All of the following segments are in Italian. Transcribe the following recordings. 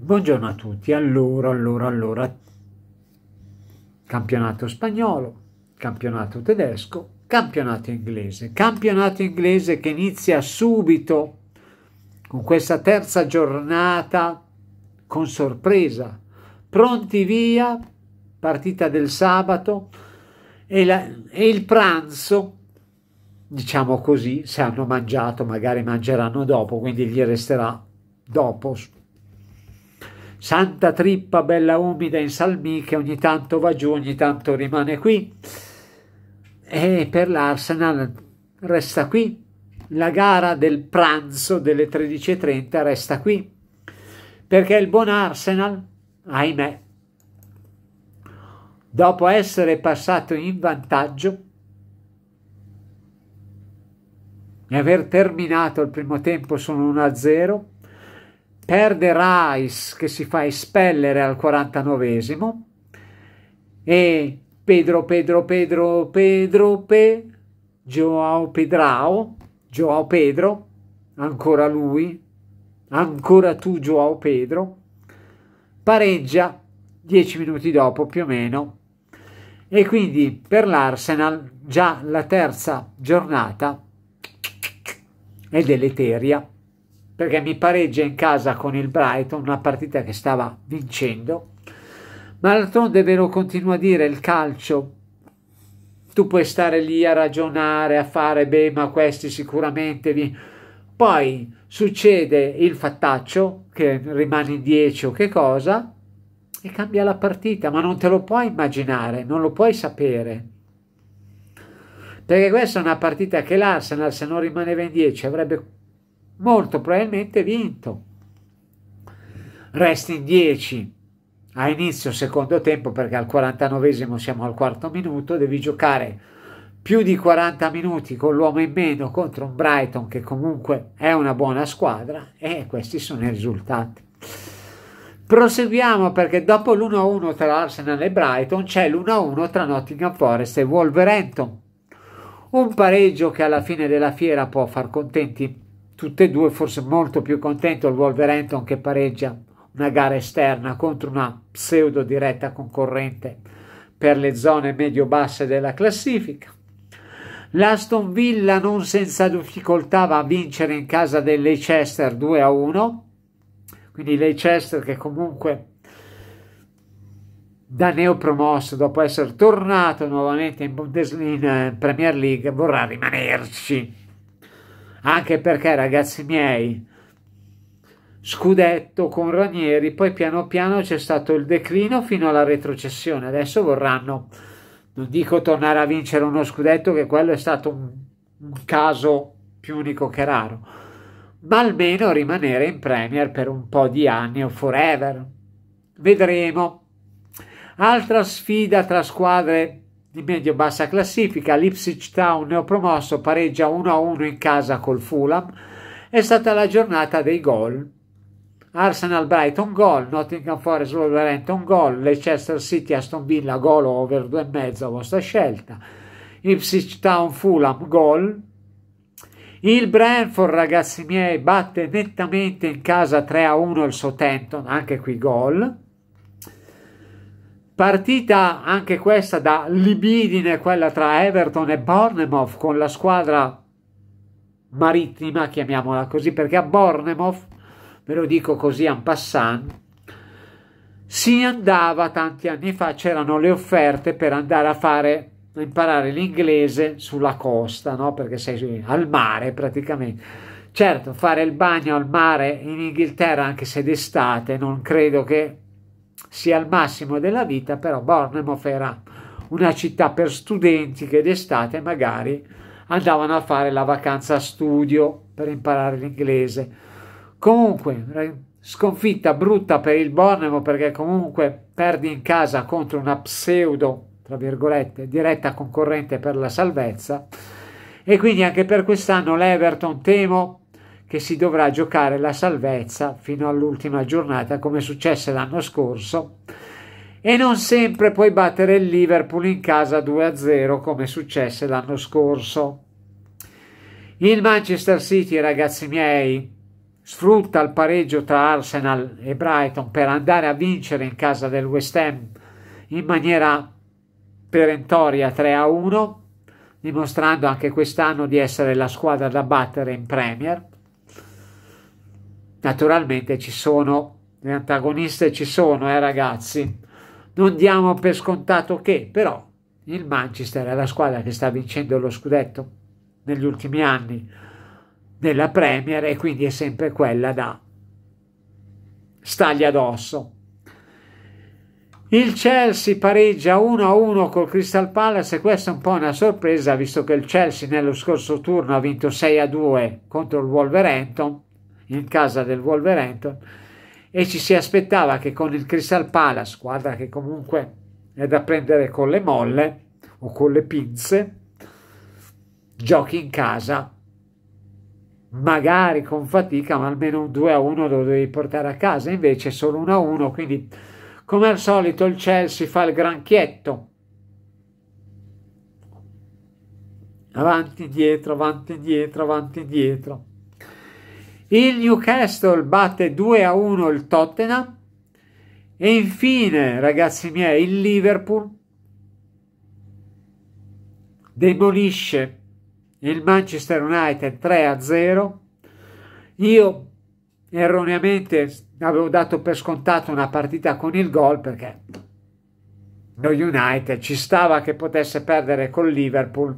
Buongiorno a tutti, allora, allora, allora, campionato spagnolo, campionato tedesco, campionato inglese, campionato inglese che inizia subito con questa terza giornata con sorpresa, pronti via, partita del sabato e, la, e il pranzo, diciamo così, se hanno mangiato magari mangeranno dopo, quindi gli resterà dopo Santa trippa bella umida in salmiche ogni tanto va giù, ogni tanto rimane qui. E per l'Arsenal resta qui. La gara del pranzo delle 13.30 resta qui. Perché il buon Arsenal, ahimè, dopo essere passato in vantaggio e aver terminato il primo tempo su 1-0, perde Rice che si fa espellere al 49esimo e Pedro, Pedro, Pedro, Pedro, Pe, Joao Pedrao, Joao Pedro, ancora lui, ancora tu Joao Pedro, pareggia dieci minuti dopo più o meno e quindi per l'Arsenal già la terza giornata è deleteria perché mi pareggia in casa con il Brighton, una partita che stava vincendo. Ma d'altronde ve lo continuo a dire, il calcio, tu puoi stare lì a ragionare, a fare, beh, ma questi sicuramente... Vi... Poi succede il fattaccio, che rimane in 10 o che cosa, e cambia la partita, ma non te lo puoi immaginare, non lo puoi sapere. Perché questa è una partita che l'Arsenal, se non rimaneva in 10, avrebbe molto probabilmente vinto. Resti in 10 a inizio secondo tempo perché al 49 siamo al quarto minuto, devi giocare più di 40 minuti con l'uomo in meno contro un Brighton che comunque è una buona squadra e questi sono i risultati. Proseguiamo perché dopo l'1-1 tra Arsenal e Brighton c'è l'1-1 tra Nottingham Forest e Wolverhampton. Un pareggio che alla fine della fiera può far contenti tutte e due forse molto più contento il Wolverhampton che pareggia una gara esterna contro una pseudo diretta concorrente per le zone medio-basse della classifica. L'Aston Villa non senza difficoltà va a vincere in casa del Leicester 2 a 1, quindi Leicester che comunque da neopromosso dopo essere tornato nuovamente in, Bundes in Premier League vorrà rimanerci. Anche perché, ragazzi miei, scudetto con Ranieri, poi piano piano c'è stato il declino fino alla retrocessione. Adesso vorranno, non dico tornare a vincere uno scudetto, che quello è stato un, un caso più unico che raro, ma almeno rimanere in Premier per un po' di anni o forever. Vedremo. Altra sfida tra squadre di medio-bassa classifica, l'Ipswich Town neopromosso pareggia 1-1 in casa col Fulham, è stata la giornata dei gol. Arsenal Brighton gol, Nottingham Forest Wolverhampton gol, Leicester City Aston Villa gol over 2,5 a vostra scelta, Ipswich Town Fulham gol, il Brentford ragazzi miei batte nettamente in casa 3 a 1 il Southampton, anche qui gol, Partita anche questa da libidine, quella tra Everton e Bournemouth con la squadra marittima, chiamiamola così, perché a Bournemouth, ve lo dico così en passant, si andava tanti anni fa, c'erano le offerte per andare a fare imparare l'inglese sulla costa, no? perché sei al mare praticamente. Certo, fare il bagno al mare in Inghilterra, anche se d'estate, non credo che sia al massimo della vita, però Bournemouth era una città per studenti che d'estate magari andavano a fare la vacanza studio per imparare l'inglese. Comunque, sconfitta brutta per il Bournemouth perché comunque perdi in casa contro una pseudo, tra virgolette, diretta concorrente per la salvezza. E quindi anche per quest'anno l'Everton temo che si dovrà giocare la salvezza fino all'ultima giornata come successe l'anno scorso e non sempre puoi battere il Liverpool in casa 2-0 come successe l'anno scorso. Il Manchester City, ragazzi miei, sfrutta il pareggio tra Arsenal e Brighton per andare a vincere in casa del West Ham in maniera perentoria 3-1, dimostrando anche quest'anno di essere la squadra da battere in Premier. Naturalmente ci sono, le antagoniste ci sono, eh ragazzi. Non diamo per scontato che, però, il Manchester è la squadra che sta vincendo lo scudetto negli ultimi anni della Premier e quindi è sempre quella da stargli addosso. Il Chelsea pareggia 1-1 col Crystal Palace e questa è un po' una sorpresa visto che il Chelsea nello scorso turno ha vinto 6-2 contro il Wolverhampton in casa del Wolverhampton e ci si aspettava che con il Crystal Palace, squadra che comunque è da prendere con le molle o con le pinze, giochi in casa, magari con fatica, ma almeno un 2 a 1 lo devi portare a casa, invece solo 1 a 1, quindi come al solito il Chelsea fa il granchietto. Avanti, indietro, avanti, indietro, avanti, indietro. Il Newcastle batte 2 a 1 il Tottenham. E infine, ragazzi miei, il Liverpool demolisce il Manchester United 3 a 0. Io erroneamente avevo dato per scontato una partita con il gol perché lo United ci stava che potesse perdere con Liverpool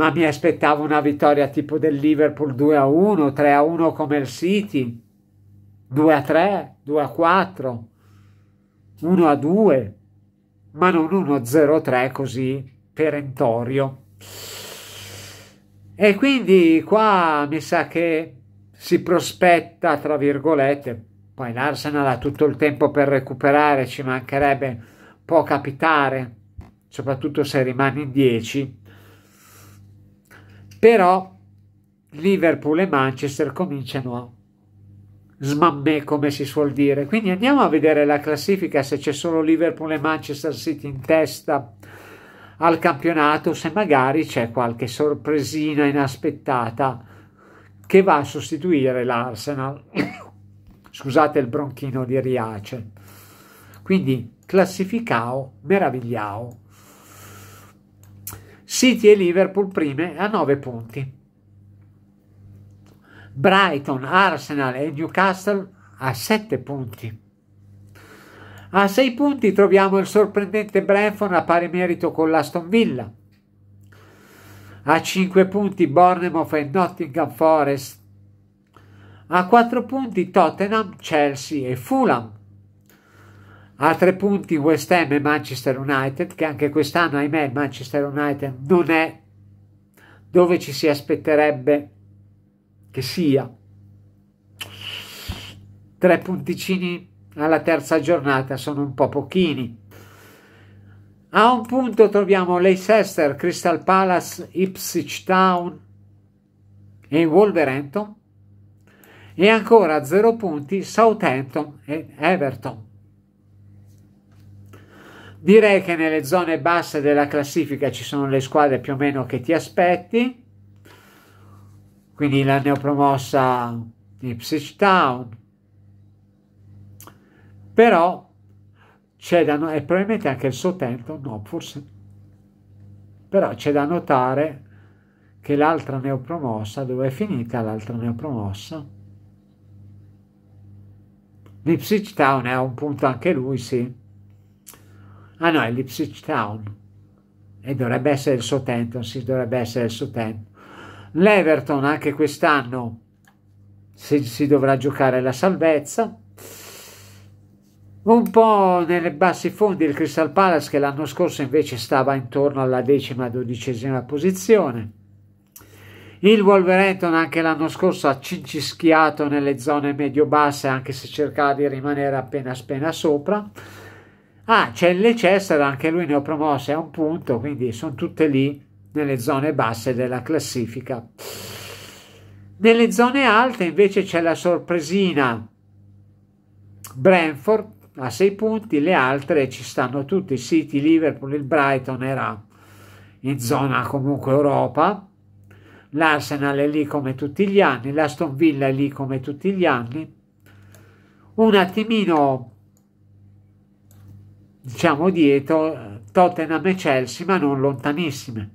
ma mi aspettavo una vittoria tipo del Liverpool 2 a 1, 3 a 1 come il City, 2 a 3, 2 a 4, 1 a 2, ma non 1 a 0 3 così perentorio. E quindi qua mi sa che si prospetta, tra virgolette, poi l'Arsenal ha tutto il tempo per recuperare, ci mancherebbe, può capitare, soprattutto se rimane in 10 però Liverpool e Manchester cominciano a smammè come si suol dire quindi andiamo a vedere la classifica se c'è solo Liverpool e Manchester City in testa al campionato se magari c'è qualche sorpresina inaspettata che va a sostituire l'Arsenal scusate il bronchino di Riace quindi classificao meravigliao City e Liverpool prime a 9 punti. Brighton, Arsenal e Newcastle a 7 punti. A 6 punti troviamo il sorprendente Brentford a pari merito con l'Aston Villa. A 5 punti Bournemouth e Nottingham Forest. A 4 punti Tottenham, Chelsea e Fulham. A tre punti West Ham e Manchester United, che anche quest'anno, ahimè, Manchester United non è dove ci si aspetterebbe che sia. Tre punticini alla terza giornata sono un po' pochini. A un punto troviamo Leicester, Crystal Palace, Ipswich Town e Wolverhampton e ancora a zero punti Southampton e Everton. Direi che nelle zone basse della classifica ci sono le squadre più o meno che ti aspetti, quindi la neopromossa Ipswich Town, però c'è da notare, e probabilmente anche il suo tempo, no forse, però c'è da notare che l'altra neopromossa, dove è finita l'altra neopromossa? L'Ipswich Town è a un punto anche lui, sì Ah no, è l'Ipswich Town. E dovrebbe essere il Southampton, sì, dovrebbe essere il Southampton. L'Everton anche quest'anno si, si dovrà giocare la salvezza. Un po' nelle bassi fondi il Crystal Palace che l'anno scorso invece stava intorno alla decima dodicesima posizione. Il Wolverhampton anche l'anno scorso ha cincischiato nelle zone medio-basse anche se cercava di rimanere appena appena sopra. Ah, c'è il Leicester, anche lui ne ho promosse a un punto, quindi sono tutte lì nelle zone basse della classifica. Nelle zone alte invece c'è la sorpresina Brentford a 6 punti, le altre ci stanno tutti, City, Liverpool, il Brighton era in zona comunque Europa, l'Arsenal è lì come tutti gli anni, l'Aston Villa è lì come tutti gli anni, un attimino diciamo dietro eh, Tottenham e Chelsea ma non lontanissime.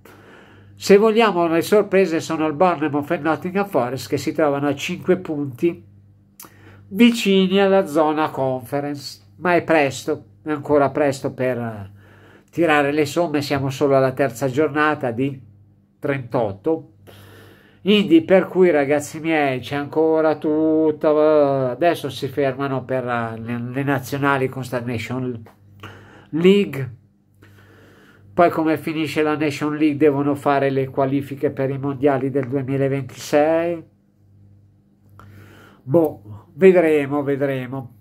Se vogliamo le sorprese sono il Bournemouth e Nottingham Forest che si trovano a 5 punti vicini alla zona conference, ma è presto, è ancora presto per eh, tirare le somme, siamo solo alla terza giornata di 38. Quindi per cui ragazzi miei c'è ancora tutto, adesso si fermano per eh, le nazionali con Star Nation League. Poi come finisce la Nation League devono fare le qualifiche per i mondiali del 2026. Boh, vedremo, vedremo.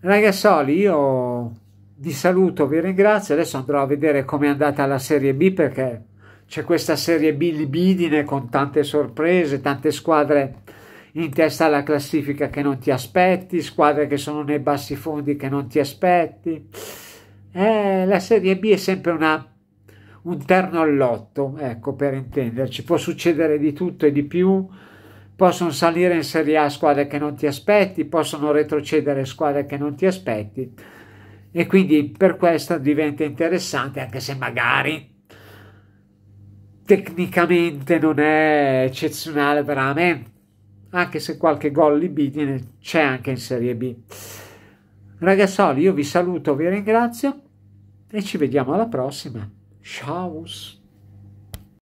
Ragazzoli, io vi saluto, vi ringrazio. Adesso andrò a vedere come è andata la Serie B perché c'è questa Serie B libidine con tante sorprese, tante squadre in testa alla classifica che non ti aspetti, squadre che sono nei bassi fondi che non ti aspetti eh, la Serie B è sempre una, un terno all'otto, ecco per intenderci, può succedere di tutto e di più, possono salire in Serie A squadre che non ti aspetti, possono retrocedere squadre che non ti aspetti e quindi per questo diventa interessante anche se magari tecnicamente non è eccezionale me, anche se qualche gol libidine c'è anche in Serie B. Ragazzi, io vi saluto, vi ringrazio E ci vediamo alla prossima. Ciao!